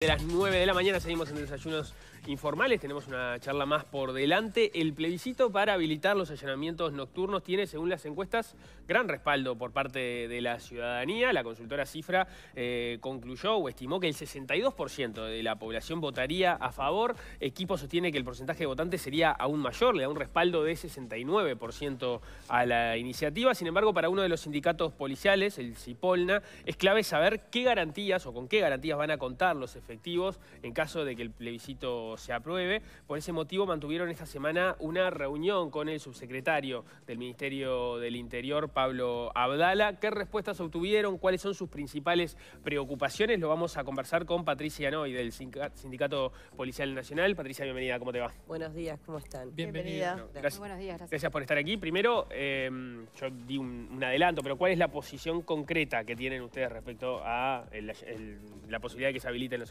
De las 9 de la mañana seguimos en desayunos informales, tenemos una charla más por delante. El plebiscito para habilitar los allanamientos nocturnos tiene, según las encuestas, gran respaldo por parte de la ciudadanía. La consultora Cifra eh, concluyó o estimó que el 62% de la población votaría a favor. Equipo sostiene que el porcentaje de votantes sería aún mayor, le da un respaldo de 69% a la iniciativa. Sin embargo, para uno de los sindicatos policiales, el CIPOLNA, es clave saber qué garantías o con qué garantías van a contar los efectos en caso de que el plebiscito se apruebe. Por ese motivo mantuvieron esta semana una reunión con el subsecretario del Ministerio del Interior, Pablo Abdala. ¿Qué respuestas obtuvieron? ¿Cuáles son sus principales preocupaciones? Lo vamos a conversar con Patricia Noy del Sindicato Policial Nacional. Patricia, bienvenida, ¿cómo te va? Buenos días, ¿cómo están? Bienvenida. gracias, Buenos días, gracias. por estar aquí. Primero, em, yo di un, adelanto, pero ¿cuál es la posición concreta que tienen ustedes respecto a la posibilidad de que se habiliten los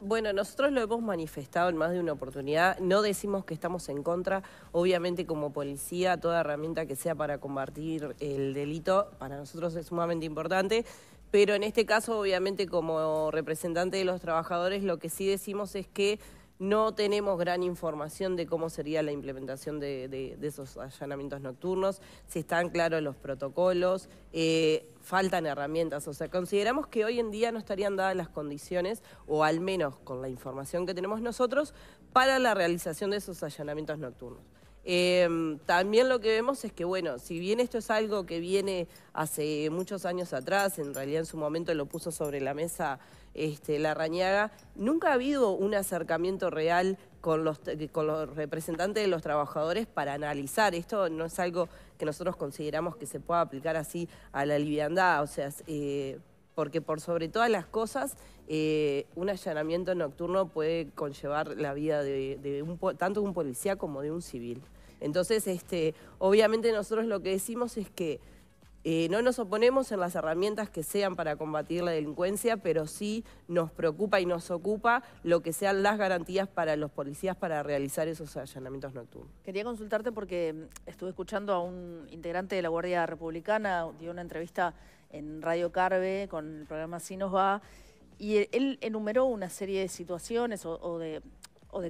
bueno, nosotros lo hemos manifestado en más de una oportunidad. No decimos que estamos en contra. Obviamente, como policía, toda herramienta que sea para combatir el delito para nosotros es sumamente importante. Pero en este caso, obviamente, como representante de los trabajadores, lo que sí decimos es que no tenemos gran información de cómo sería la implementación de, esos allanamientos nocturnos, si están claros los protocolos, eh, faltan herramientas. O sea, consideramos que hoy en día no estarían dadas las condiciones, o al menos con la información que tenemos nosotros, para la realización de esos allanamientos nocturnos. Em, también lo que vemos es que, bueno, si bien esto es algo que viene hace muchos años atrás, en realidad en su momento lo puso sobre la mesa este, la rañaga, nunca ha habido un acercamiento real con los, representantes de los trabajadores para analizar. Esto no es algo que nosotros consideramos que se pueda aplicar así a la liviandad, o sea, eh, porque por sobre todas las cosas, eh, un allanamiento nocturno puede conllevar la vida de, un, tanto de un policía como de un civil. Entonces, este, obviamente nosotros lo que decimos es que eh, no nos oponemos en las herramientas que sean para combatir la delincuencia, pero sí nos preocupa y nos ocupa lo que sean las garantías para los policías para realizar esos allanamientos nocturnos. Quería consultarte porque mm, estuve escuchando a un integrante de la Guardia Republicana, dio una entrevista en Radio Carve con el programa Si nos va, y e-, él enumeró una serie de situaciones o de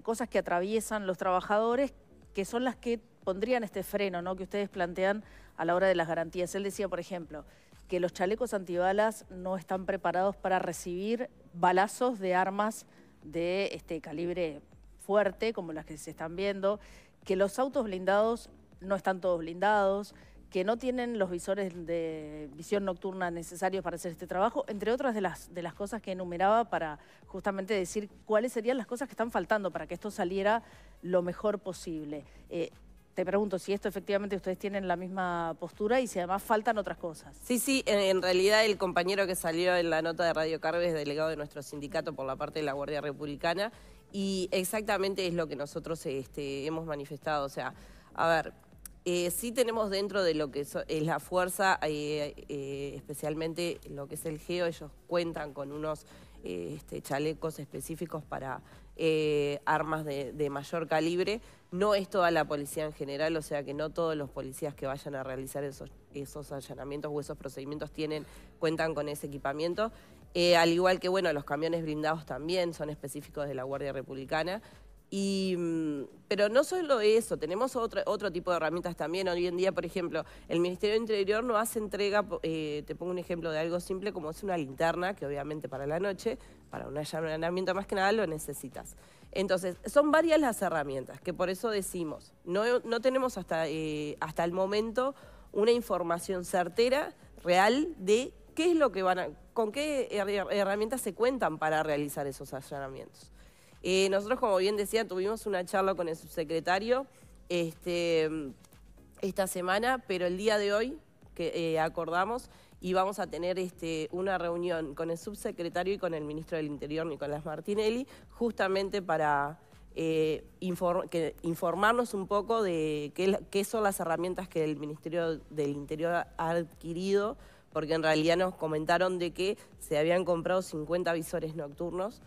cosas que atraviesan los trabajadores que son las que pondrían este freno ¿no? que ustedes plantean a la hora de las garantías. Él decía, por ejemplo, que los chalecos antibalas no están preparados para recibir balazos de armas de este calibre fuerte, como las que se están viendo, que los autos blindados no están todos blindados, que no tienen los visores de visión nocturna necesarios para hacer este trabajo, entre otras de las, cosas que enumeraba para justamente decir cuáles serían las cosas que están faltando para que esto saliera lo mejor posible. Eh, te pregunto si esto efectivamente ustedes tienen la misma postura y si además faltan otras cosas. Sí, sí, en, realidad el compañero que salió en la nota de Radio Carves, delegado de nuestro sindicato por la parte de la Guardia Republicana, y exactamente es lo que nosotros este, hemos manifestado. O sea, a ver, eh, sí tenemos dentro de lo que es la fuerza, eh, eh, especialmente lo que es el GEO, ellos cuentan con unos este, chalecos específicos para eh, armas de, mayor calibre. No es toda la policía en general, o sea que no todos los policías que vayan a realizar esos, esos allanamientos o esos procedimientos tienen, cuentan con ese equipamiento. Eh, al igual que, bueno, los camiones blindados también son específicos de la Guardia Republicana pero no solo eso, tenemos otro, tipo de herramientas también. Hoy en día, por ejemplo, el Ministerio de Interior no hace entrega, eh, te pongo un ejemplo de algo simple como es una linterna, que obviamente para la noche, para un allanamiento más que nada, lo necesitas. Entonces, son varias las herramientas, que por eso decimos, no, no tenemos hasta, eh, hasta el momento una información certera, real, de qué es lo que van con qué herramientas se cuentan para realizar esos allanamientos. Eh, nosotros, como bien decía, tuvimos una charla con el subsecretario este, esta semana, pero el día de hoy que eh, acordamos y vamos a tener este, una reunión con el subsecretario y con el ministro del Interior, Nicolás Martinelli, justamente para eh, informarnos un poco de qué, qué, son las herramientas que el Ministerio del Interior ha adquirido, porque en realidad nos comentaron de que se habían comprado 50 visores nocturnos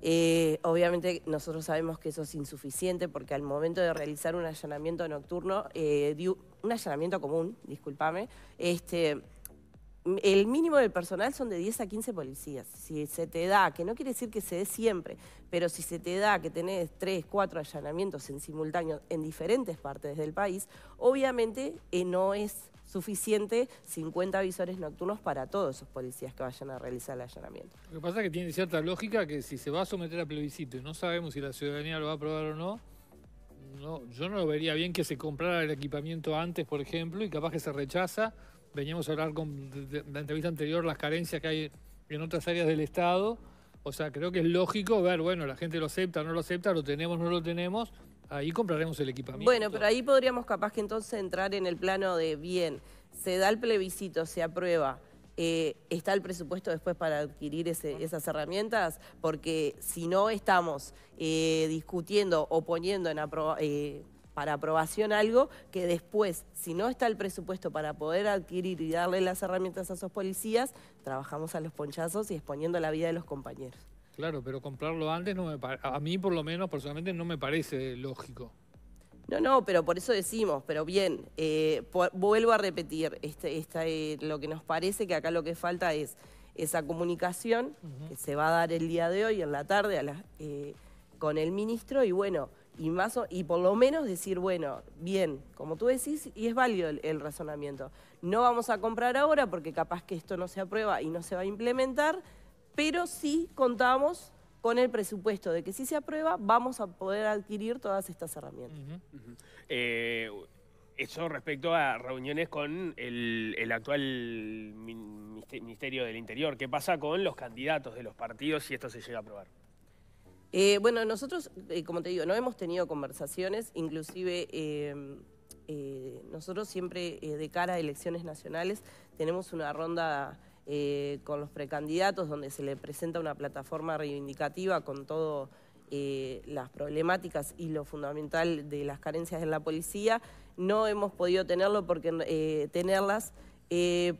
eh, obviamente nosotros sabemos que eso es insuficiente porque al momento de realizar un allanamiento nocturno, eh, un allanamiento común, discúlpame, este, el mínimo del personal son de 10 a 15 policías. Si se te da, que no quiere decir que se dé siempre, pero si se te da que tenés 3, 4 allanamientos en simultáneo en diferentes partes del país, obviamente eh, no es suficiente 50 visores nocturnos para todos esos policías que vayan a realizar el allanamiento. Lo que pasa es que tiene cierta lógica que si se va a someter a plebiscito y no sabemos si la ciudadanía lo va a aprobar o no, no yo no lo vería bien que se comprara el equipamiento antes, por ejemplo, y capaz que se rechaza. Veníamos a hablar con la entrevista anterior las carencias que hay en otras áreas del Estado. O sea, creo que es lógico ver, bueno, la gente lo acepta, no lo acepta, lo tenemos, no lo tenemos, Ahí compraremos el equipamiento. Bueno, pero ahí podríamos capaz que entonces entrar en el plano de bien, se da el plebiscito, se aprueba. Eh, ¿Está el presupuesto después para adquirir esas herramientas? Porque si no estamos eh, discutiendo o poniendo en eh, para aprobación algo que después, si no está el presupuesto para poder adquirir y darle las herramientas a esos policías, trabajamos a los ponchazos y exponiendo la vida de los compañeros. Claro, pero comprarlo antes no a mí por lo menos personalmente no me parece lógico. No, no, pero por eso decimos, pero bien, eh, vuelvo a repetir, este, eh, lo que nos parece que acá lo que falta es esa comunicación que se va a dar el día de hoy, en la tarde, a las eh, con el ministro y bueno, y, y por lo menos decir, bueno, bien, como tú decís, y es válido el, el razonamiento, no vamos a comprar ahora porque capaz que esto no se aprueba y no se va a implementar pero sí contamos con el presupuesto de que si se aprueba vamos a poder adquirir todas estas herramientas. Eh, eso respecto a reuniones con el, actual Ministerio del Interior. ¿Qué pasa con los candidatos de los partidos si esto se llega a aprobar? Eh, bueno, nosotros, eh, como te digo, no hemos tenido conversaciones, inclusive em, nosotros siempre de cara a elecciones nacionales tenemos una ronda eh, con los precandidatos, donde se le presenta una plataforma reivindicativa con todas eh, las problemáticas y lo fundamental de las carencias en la policía, no hemos podido tenerlo porque eh, tenerlas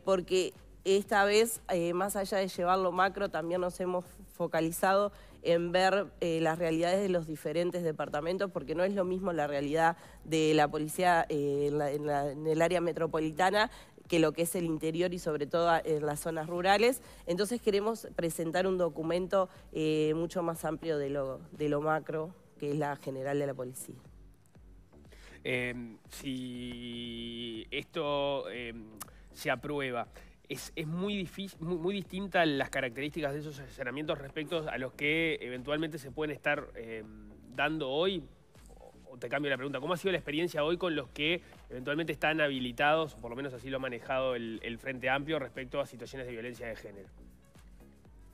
porque esta vez, más allá de llevarlo macro, también nos hemos focalizado en ver las realidades de los diferentes departamentos, porque no es lo mismo la realidad de la policía en, el área metropolitana que lo que es el interior y sobre todo ah, en las zonas rurales. Entonces queremos presentar un documento eh, mucho más amplio de lo, de lo macro, que es la general de la policía. Em, si esto em, se aprueba, es, muy, difícil, muy, distinta las características de esos asesoramientos respecto a los que eventualmente se pueden estar em, dando hoy te cambio la pregunta, ¿cómo ha sido la experiencia hoy con los que eventualmente están habilitados, o por lo menos así lo ha manejado el, Frente Amplio respecto a situaciones de violencia de género?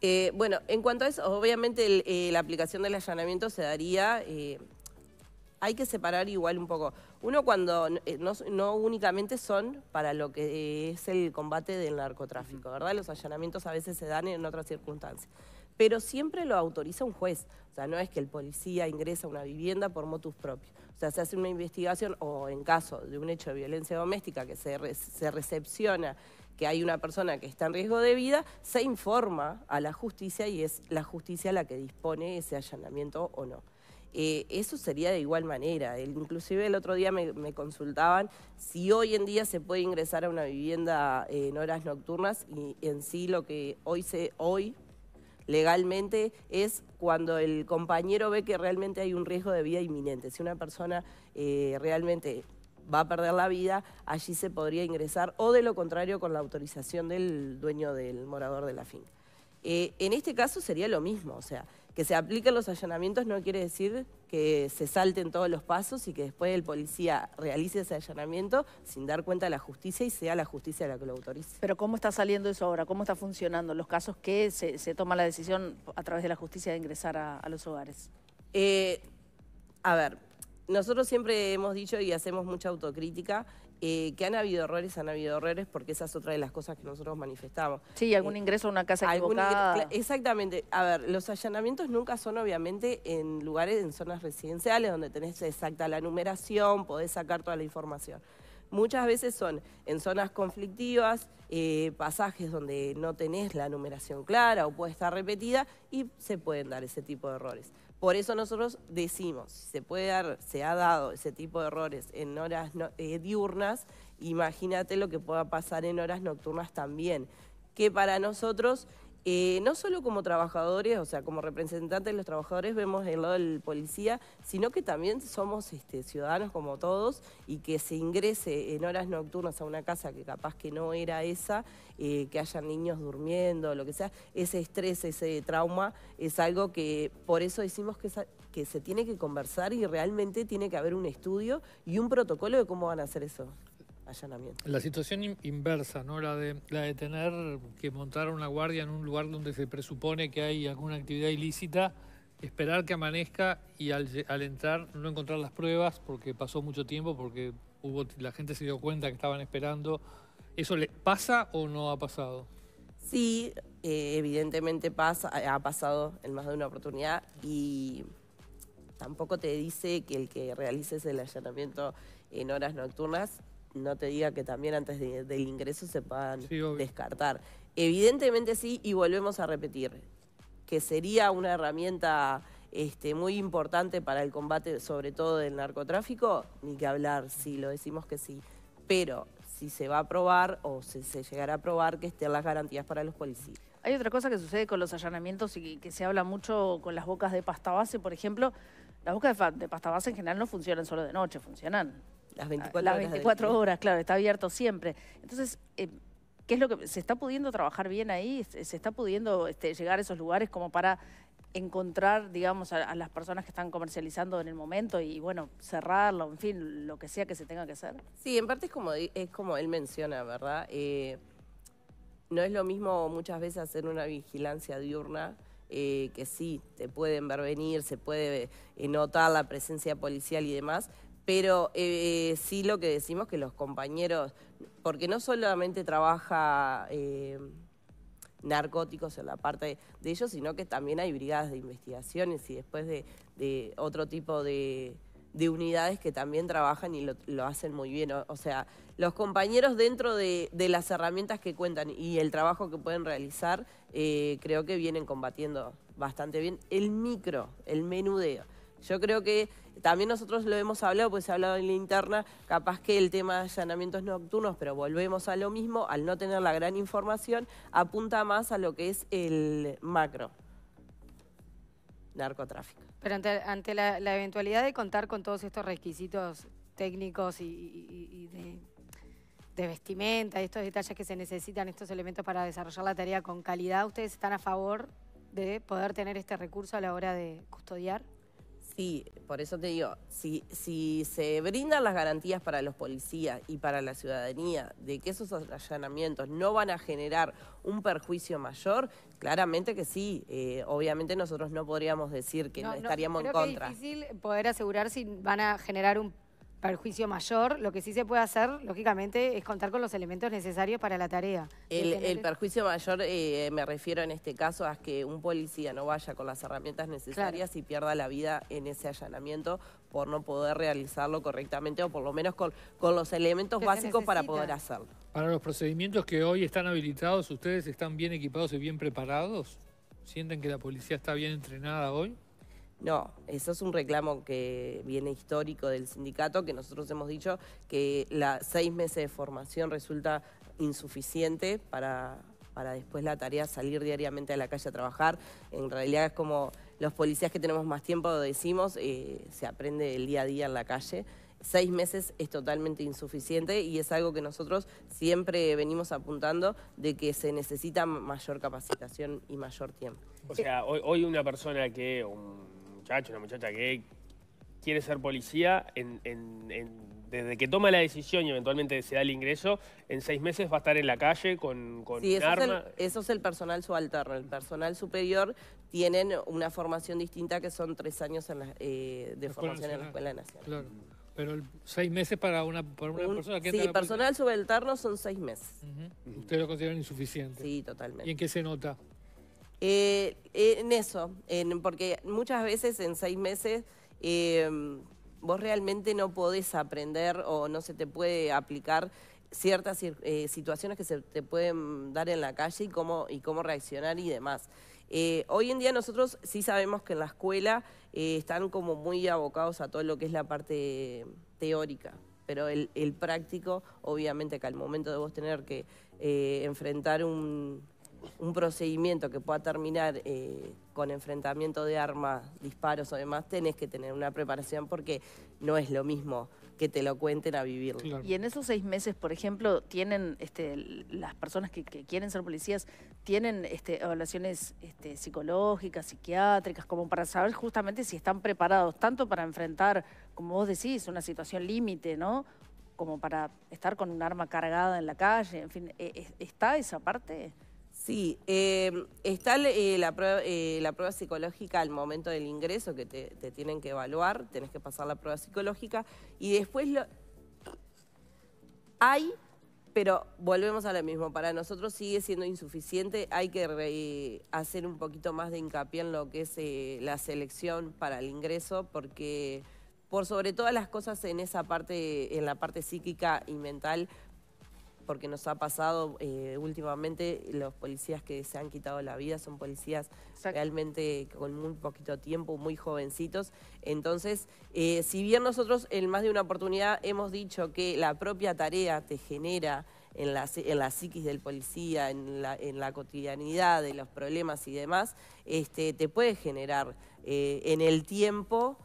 Eh, bueno, en cuanto a eso, obviamente eh, la aplicación del allanamiento se daría... Eh, hay que separar igual un poco. Uno cuando no, únicamente son para lo que es el combate del narcotráfico, ¿verdad? Los allanamientos a veces se dan en otras circunstancias pero siempre lo autoriza un juez. O sea, no es que el policía ingresa a una vivienda por motus propio. O sea, se hace una investigación o en caso de un hecho de violencia doméstica que se, recepciona que hay una persona que está en riesgo de vida, se informa a la justicia y es la justicia la que dispone ese allanamiento o no. Eh, eso sería de igual manera. El, inclusive el otro día me, consultaban si hoy en día se puede ingresar a una vivienda eh, en horas nocturnas y en sí lo que hoy, se, hoy legalmente es cuando el compañero ve que realmente hay un riesgo de vida inminente. Si una persona eh, realmente va a perder la vida, allí se podría ingresar o de lo contrario con la autorización del dueño del morador de la finca. Eh, en este caso sería lo mismo, o sea, que se apliquen los allanamientos no quiere decir que se salten todos los pasos y que después el policía realice ese allanamiento sin dar cuenta a la justicia y sea la justicia la que lo autorice. Pero ¿cómo está saliendo eso ahora? ¿Cómo está funcionando? ¿Los casos que se, toma la decisión a través de la justicia de ingresar a, los hogares? Eh, a ver, nosotros siempre hemos dicho y hacemos mucha autocrítica eh, que han habido errores, han habido errores, porque esa es otra de las cosas que nosotros manifestamos. Sí, algún eh, ingreso a una casa equivocada. exactamente. A ver, los allanamientos nunca son obviamente en lugares, en zonas residenciales, donde tenés exacta la numeración, podés sacar toda la información. Muchas veces son en zonas conflictivas, eh, pasajes donde no tenés la numeración clara o puede estar repetida y se pueden dar ese tipo de errores. Por eso nosotros decimos, se puede dar, se ha dado ese tipo de errores en horas eh, diurnas, imagínate lo que pueda pasar en horas nocturnas también, que para nosotros eh, no solo como trabajadores, o sea, como representantes de los trabajadores vemos el lado del policía, sino que también somos este, ciudadanos como todos y que se ingrese en horas nocturnas a una casa que capaz que no era esa, eh, que haya niños durmiendo, lo que sea, ese estrés, ese trauma, es algo que por eso decimos que, que se tiene que conversar y realmente tiene que haber un estudio y un protocolo de cómo van a hacer eso. La situación inversa, ¿no? La de, la de tener que montar una guardia en un lugar donde se presupone que hay alguna actividad ilícita, esperar que amanezca y al, entrar no encontrar las pruebas porque pasó mucho tiempo, porque la gente se dio cuenta que estaban esperando. ¿Eso le pasa o no ha pasado? Sí, eh, evidentemente pasa, ha pasado en más de una oportunidad y tampoco te dice que el que realices el allanamiento en horas nocturnas no te diga que también antes del ingreso se puedan descartar. Evidentemente sí, y volvemos a repetir, que sería una herramienta este, muy importante para el combate, sobre todo del narcotráfico, ni que hablar, sí, lo decimos que sí. Pero si se va a aprobar o se llegará a probar que estén las garantías para los policías. Hay otra cosa que sucede con los allanamientos y que se habla mucho con las bocas de pasta base, por ejemplo. Las bocas de, de pasta base en general no funcionan solo de noche, funcionan las 24 ah, las horas. 24 horas, claro, está abierto siempre. Entonces, eh, ¿qué es lo que se está pudiendo trabajar bien ahí? ¿Se está pudiendo este, llegar a esos lugares como para encontrar, digamos, a, las personas que están comercializando en el momento y, bueno, cerrarlo, en fin, lo que sea que se tenga que hacer? Sí, en parte es como, es como él menciona, ¿verdad? Eh, no es lo mismo muchas veces hacer una vigilancia diurna. Eh, que sí, te pueden ver venir, se puede notar la presencia policial y demás, pero eh, eh, sí lo que decimos que los compañeros, porque no solamente trabaja eh, narcóticos en la parte de ellos, sino que también hay brigadas de investigaciones y después de, otro tipo de, unidades que también trabajan y lo, hacen muy bien. O, sea, los compañeros dentro de, las herramientas que cuentan y el trabajo que pueden realizar, creo que vienen combatiendo bastante bien el micro, el menudeo. Yo creo que también nosotros lo hemos hablado, pues se ha hablado en la interna, capaz que el tema de allanamientos nocturnos, pero volvemos a lo mismo, al no tener la gran información, apunta más a lo que es el macro narcotráfico. Pero ante, la, eventualidad de contar con todos estos requisitos técnicos y, de, vestimenta, estos detalles que se necesitan, estos elementos para desarrollar la tarea con calidad, ¿ustedes están a favor de poder tener este recurso a la hora de custodiar? Sí, por eso te digo, si, si se brindan las garantías para los policías y para la ciudadanía de que esos allanamientos no van a generar un perjuicio mayor, claramente que sí. Eh, obviamente nosotros no podríamos decir que no, estaríamos en contra. Que es difícil poder asegurar si van a generar un Perjuicio mayor, lo que sí se puede hacer, lógicamente, es contar con los elementos necesarios para la tarea. El, perjuicio mayor, eh, me refiero en este caso a que un policía no vaya con las herramientas necesarias y pierda la vida en ese allanamiento por no poder realizarlo correctamente o por lo menos con, los elementos básicos para poder hacerlo. Para los procedimientos que hoy están habilitados, ¿ustedes están bien equipados y bien preparados? ¿Sienten que la policía está bien entrenada hoy? No, eso es un reclamo que viene histórico del sindicato, que nosotros hemos dicho que la seis meses de formación resulta insuficiente para, para después la tarea salir diariamente a la calle a trabajar. En realidad es como los policías que tenemos más tiempo decimos, eh, se aprende el día a día en la calle seis meses es totalmente insuficiente y es algo que nosotros siempre venimos apuntando de que se necesita mayor capacitación y mayor tiempo. O sea, hoy, una persona que, un muchacho, una muchacha que quiere ser policía, desde que toma la decisión y eventualmente se da el ingreso, en seis meses va a estar en la calle con, con un eso arma. Es el, eso es el personal subalterno. El personal superior tienen una formación distinta que son tres años eh, de formación en la Escuela Nacional. Claro. Pero seis meses para una, para una persona que... Sí, personal subalterno son seis meses. Usted lo consideran insuficiente. Sí, totalmente. ¿Y en qué se nota? Eh, eh, en eso, porque muchas veces en seis meses em, vos realmente no podés aprender o no se te puede aplicar ciertas eh, situaciones que se te pueden dar en la calle y cómo, y cómo reaccionar y demás. hoy en día nosotros sí sabemos que en la escuela están como muy abocados a todo lo que es la parte teórica, pero el, el práctico, obviamente que al momento de vos tener que enfrentar un, un procedimiento que pueda terminar eh, con enfrentamiento de armas, disparos o demás, tenés que tener una preparación porque no es lo mismo que te lo cuenten a vivirlo. Y en esos seis meses, por ejemplo, tienen este, las personas que, quieren ser policías, tienen este, evaluaciones este, psicológicas, psiquiátricas, como para saber justamente si están preparados tanto para enfrentar, como vos decís, una situación límite, ¿no? como para estar con un arma cargada en la calle, en fin, ¿e-, e-, ¿está esa parte? Sí, eh, está eh, eh, la, prueba, psicológica al momento del ingreso que te, tienen que evaluar, tenés que pasar la prueba psicológica y después hay, pero volvemos a lo mismo, para nosotros sigue siendo insuficiente, hay que hacer un poquito más de hincapié en lo que es la selección para el ingreso porque por sobre todas las cosas en esa parte, en la parte psíquica y mental, porque nos ha pasado eh, últimamente los policías que se han quitado la vida son policías realmente con muy poquito tiempo, muy jovencitos. Entonces, eh, si bien nosotros en más de una oportunidad hemos dicho que la propia tarea te genera en la, en la psiquis del policía, en la, en la cotidianidad de los problemas y demás, este, te puede generar eh, en el tiempo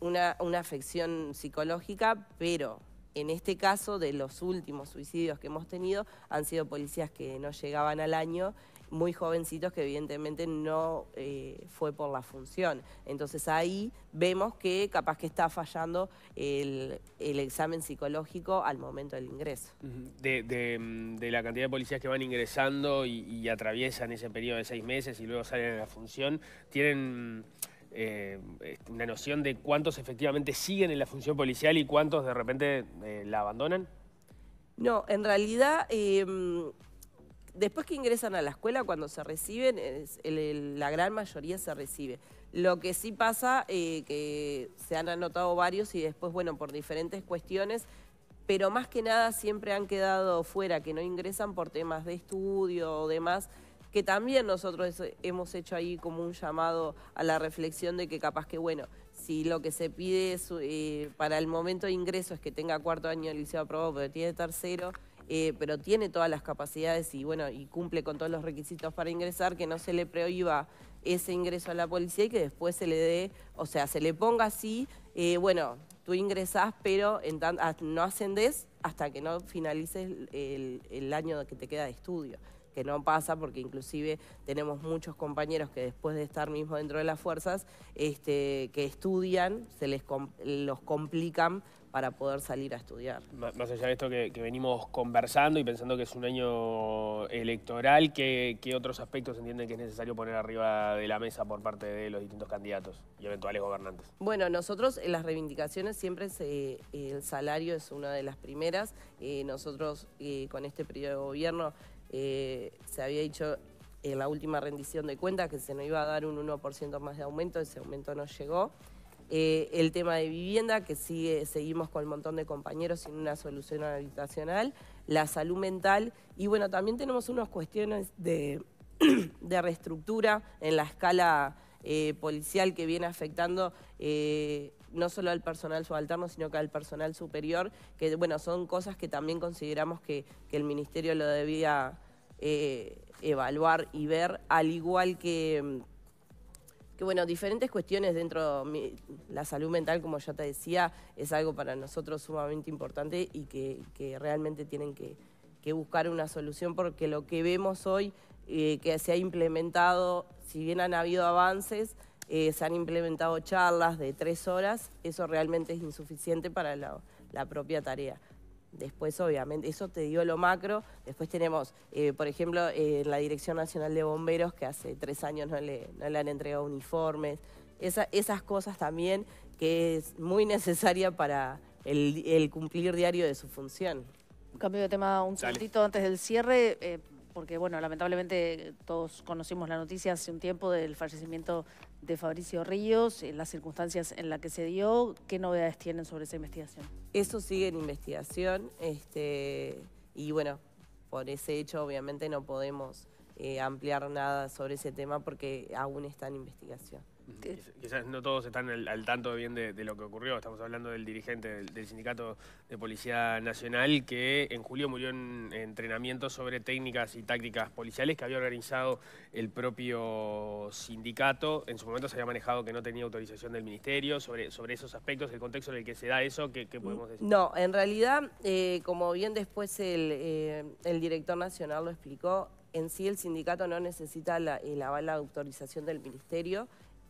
una, una afección psicológica, pero en este caso, de los últimos suicidios que hemos tenido, han sido policías que no llegaban al año, muy jovencitos que evidentemente no eh, fue por la función. Entonces ahí vemos que capaz que está fallando el, examen psicológico al momento del ingreso. Mm, de, la cantidad de policías que van ingresando y, atraviesan ese periodo de seis meses y luego salen a la función, ¿tienen eh, este, una noción de cuántos efectivamente siguen en la función policial y cuántos de repente eh, la abandonan? No, en realidad, em, después que ingresan a la escuela, cuando se reciben, la gran mayoría se recibe. Lo que sí pasa, eh, que se han anotado varios y después, bueno, por diferentes cuestiones, pero más que nada siempre han quedado fuera, que no ingresan por temas de estudio o demás que también nosotros hemos hecho ahí como un llamado a la reflexión de que capaz que, bueno, si lo que se pide eh, para el momento de ingreso es que tenga cuarto año de liceo aprobado, pero tiene tercero, eh, pero tiene todas las capacidades y bueno, y cumple con todos los requisitos para ingresar, que no se le prohíba ese ingreso a la policía y que después se le dé, o sea, se le ponga así, eh, bueno, tú ingresas pero en ah, no ascendés hasta que no finalices el, el año que te queda de estudio que no pasa porque inclusive tenemos muchos compañeros que después de estar mismo dentro de las fuerzas, este, que estudian, se les los complican para poder salir a estudiar. Más allá de esto que, venimos conversando y pensando que es un año electoral, ¿qué, otros aspectos entienden que es necesario poner arriba de la mesa por parte de los distintos candidatos y eventuales gobernantes? Bueno, nosotros en eh, las reivindicaciones siempre eh, el salario es una de las primeras. Eh, nosotros con este periodo de gobierno se había dicho en la última rendición de cuentas que se nos iba a dar un 1% más de aumento, ese aumento no llegó. Eh, el tema de vivienda, que sigue, seguimos con un montón de compañeros sin una solución habitacional, la salud mental y bueno, también tenemos unas cuestiones de, reestructura en la escala eh, policial que viene afectando eh, no solo al personal subalterno, sino que al personal superior, que bueno, son cosas que también consideramos que el Ministerio lo debía evaluar y ver, al igual que que bueno, diferentes cuestiones dentro de la salud mental, como ya te decía, es algo para nosotros sumamente importante y que, realmente tienen que, buscar una solución porque lo que vemos hoy eh, que se ha implementado, si bien han habido avances, eh, se han implementado charlas de tres horas, eso realmente es insuficiente para la propia tarea. Después, obviamente, eso te dio lo macro. Después tenemos, eh, por ejemplo, eh, la Dirección Nacional de Bomberos, que hace tres años no le, han entregado uniformes. Esa, esas cosas también que es muy necesaria para el, cumplir diario de su función. Cambio de tema un segundito antes del cierre. Eh, porque bueno, lamentablemente todos conocimos la noticia hace un tiempo del fallecimiento de Fabricio Ríos, eh, las circunstancias en las que se dio, ¿qué novedades tienen sobre esa investigación? Eso sigue en investigación, este, y bueno, por ese hecho obviamente no podemos eh, ampliar nada sobre ese tema porque aún está en investigación. Quizás no todos están al, tanto bien de, lo que ocurrió. Estamos hablando del dirigente del, Sindicato de Policía Nacional que en julio murió en entrenamiento sobre técnicas y tácticas policiales que había organizado el propio sindicato. En su momento se había manejado que no tenía autorización del ministerio. Sobre, esos aspectos, el contexto en el que se da eso, ¿qué, podemos decir? No, en realidad, eh, como bien después eh, el, director nacional lo explicó, en sí el sindicato no necesita la, la autorización del ministerio.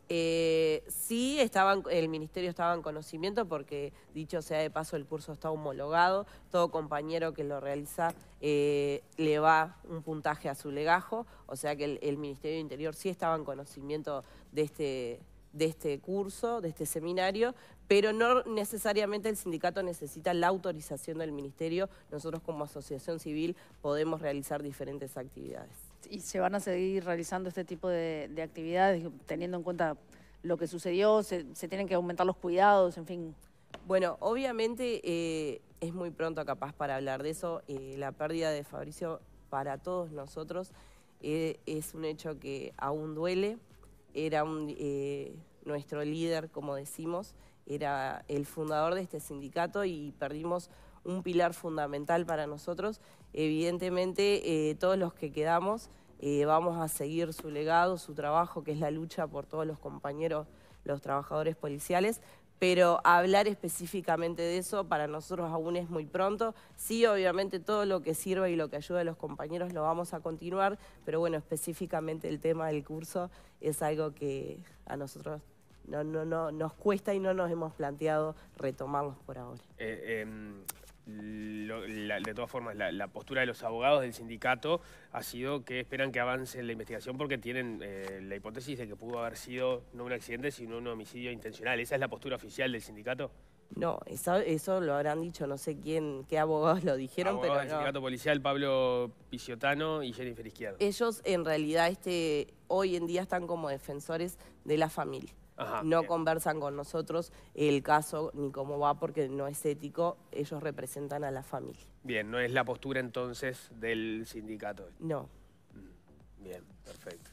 Eh, sí, estaban, el ministerio estaba en conocimiento porque, dicho sea de paso, el curso está homologado. Todo compañero que lo realiza eh, le va un puntaje a su legajo. O sea que el, Ministerio de Interior sí estaba en conocimiento de este, de este curso, de este seminario, pero no necesariamente el sindicato necesita la autorización del ministerio. Nosotros como asociación civil podemos realizar diferentes actividades y se van a seguir realizando este tipo de, actividades, teniendo en cuenta lo que sucedió, se, tienen que aumentar los cuidados, en fin. Bueno, obviamente eh, es muy pronto capaz para hablar de eso. la pérdida de Fabricio para todos nosotros eh, es un hecho que aún duele. Era un, eh, nuestro líder, como decimos, era el fundador de este sindicato y perdimos un pilar fundamental para nosotros evidentemente eh, todos los que quedamos eh, vamos a seguir su legado, su trabajo, que es la lucha por todos los compañeros, los trabajadores policiales. Pero hablar específicamente de eso para nosotros aún es muy pronto. Sí, obviamente todo lo que sirva y lo que ayuda a los compañeros lo vamos a continuar, pero bueno, específicamente el tema del curso es algo que a nosotros no, no, no, nos cuesta y no nos hemos planteado retomarlos por ahora. Eh, em, de todas formas, la, postura de los abogados del sindicato ha sido que esperan que avance la investigación porque tienen eh, la hipótesis de que pudo haber sido no un accidente, sino un homicidio intencional. ¿Esa es la postura oficial del sindicato? No, eso, lo habrán dicho, no sé quién, qué abogados lo dijeron, pero del sindicato policial, Pablo piciotano y Jennifer Izquierdo. Ellos en realidad este, hoy en día están como defensores de la familia no conversan con nosotros el caso ni cómo va porque no es ético, ellos representan a la familia. Bien, no es la postura entonces del sindicato. No. Mm, bien, perfecto.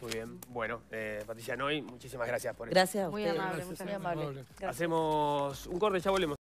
Muy bien, bueno, eh, Patricia Noy, muchísimas gracias por eso. Gracias Muy amable, muy amable. Hacemos un corte, ya volvemos.